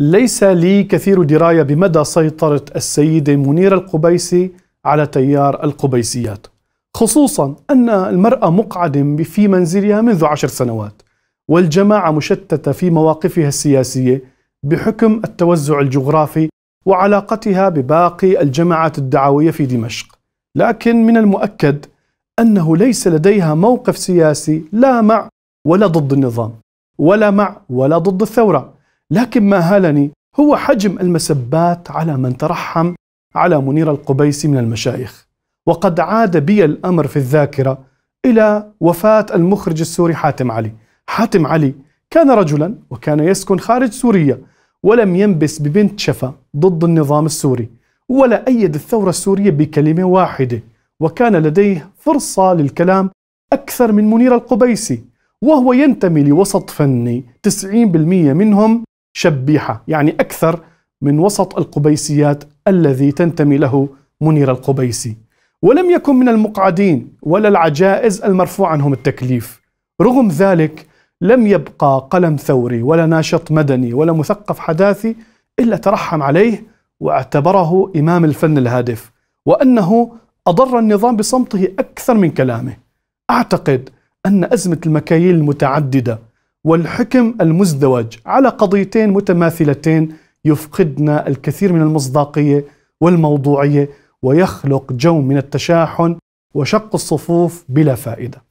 ليس لي كثير دراية بمدى سيطرة السيدة منيرة القبيسي على تيار القبيسيات خصوصا أن المرأة مقعدة في منزلها منذ عشر سنوات والجماعة مشتتة في مواقفها السياسية بحكم التوزع الجغرافي وعلاقتها بباقي الجماعات الدعوية في دمشق لكن من المؤكد أنه ليس لديها موقف سياسي لا مع ولا ضد النظام ولا مع ولا ضد الثورة لكن ما هالني هو حجم المسبات على من ترحم على منير القبيسي من المشايخ وقد عاد بي الأمر في الذاكرة إلى وفاة المخرج السوري حاتم علي حاتم علي كان رجلا وكان يسكن خارج سوريا ولم ينبس ببنت شفا ضد النظام السوري ولا أيد الثورة السورية بكلمة واحدة وكان لديه فرصة للكلام أكثر من منير القبيسي وهو ينتمي لوسط فني 90% منهم شبيحة يعني أكثر من وسط القبيسيات الذي تنتمي له منير القبيسي ولم يكن من المقعدين ولا العجائز المرفوع عنهم التكليف رغم ذلك لم يبقى قلم ثوري ولا ناشط مدني ولا مثقف حداثي إلا ترحم عليه واعتبره إمام الفن الهادف وأنه أضر النظام بصمته أكثر من كلامه أعتقد أن أزمة المكاييل المتعددة والحكم المزدوج على قضيتين متماثلتين يفقدنا الكثير من المصداقيه والموضوعيه ويخلق جو من التشاحن وشق الصفوف بلا فائده